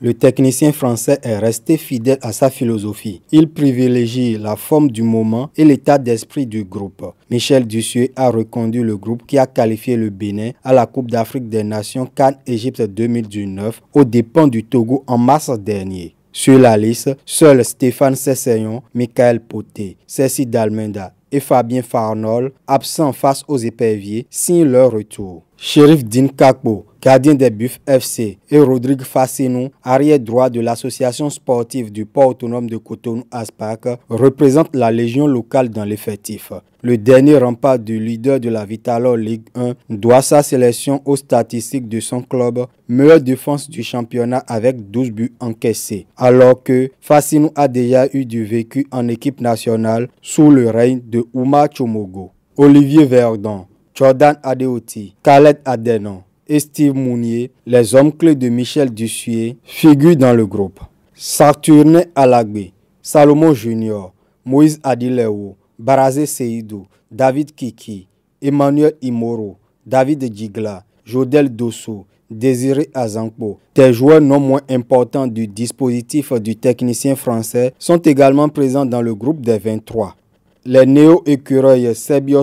Le technicien français est resté fidèle à sa philosophie. Il privilégie la forme du moment et l'état d'esprit du groupe. Michel Dussieu a reconduit le groupe qui a qualifié le Bénin à la Coupe d'Afrique des Nations Cannes-Égypte 2019 aux dépens du Togo en mars dernier. Sur la liste, seuls Stéphane Sessayon, Michael Poté, Cécile Dalmenda et Fabien Farnol, absent face aux éperviers, signent leur retour. Shérif Din Kakbo, gardien des Buffs FC, et Rodrigue Fassinou, arrière droit de l'association sportive du port autonome de Cotonou Aspac, représentent la légion locale dans l'effectif. Le dernier rempart du leader de la Vitalor Ligue 1 doit sa sélection aux statistiques de son club, meilleure défense du championnat avec 12 buts encaissés, alors que Fassinou a déjà eu du vécu en équipe nationale sous le règne de Oumar Chomogo. Olivier Verdon, Jordan Adeoti, Khaled Adenon et Steve Mounier, les hommes clés de Michel Dussuyer, figurent dans le groupe. Saturne Alagbe, Salomon Junior, Moïse Adilewo, Barazé Seidou, David Kiki, Emmanuel Imoro, David Djigla, Jodel Dosso, Désiré Azangbo, Des joueurs non moins importants du dispositif du technicien français sont également présents dans le groupe des 23. Les néo-écureuils Sebio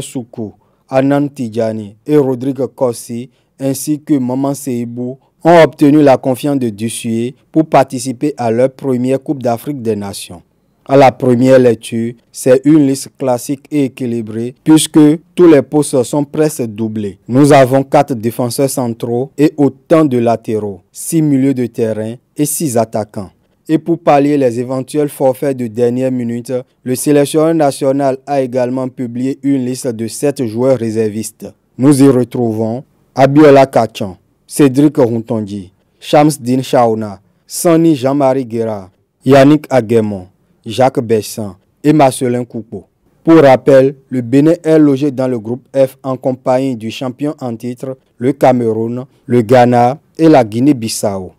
Anan Tidjani et Rodrigue Kossi, ainsi que Maman Seibou, ont obtenu la confiance de Dussuyer pour participer à leur première Coupe d'Afrique des Nations. À la première lecture, c'est une liste classique et équilibrée puisque tous les postes sont presque doublés. Nous avons quatre défenseurs centraux et autant de latéraux, six milieux de terrain et six attaquants. Et pour pallier les éventuels forfaits de dernière minute, le sélectionneur national a également publié une liste de 7 joueurs réservistes. Nous y retrouvons Abiola Kachan, Cédric Rontondi, Shamsdin Shauna, Sonny Jean-Marie Guérard, Yannick Aguemon, Jacques Bessan et Marcelin Coupeau. Pour rappel, le Bénin est logé dans le groupe F en compagnie du champion en titre, le Cameroun, le Ghana et la Guinée-Bissau.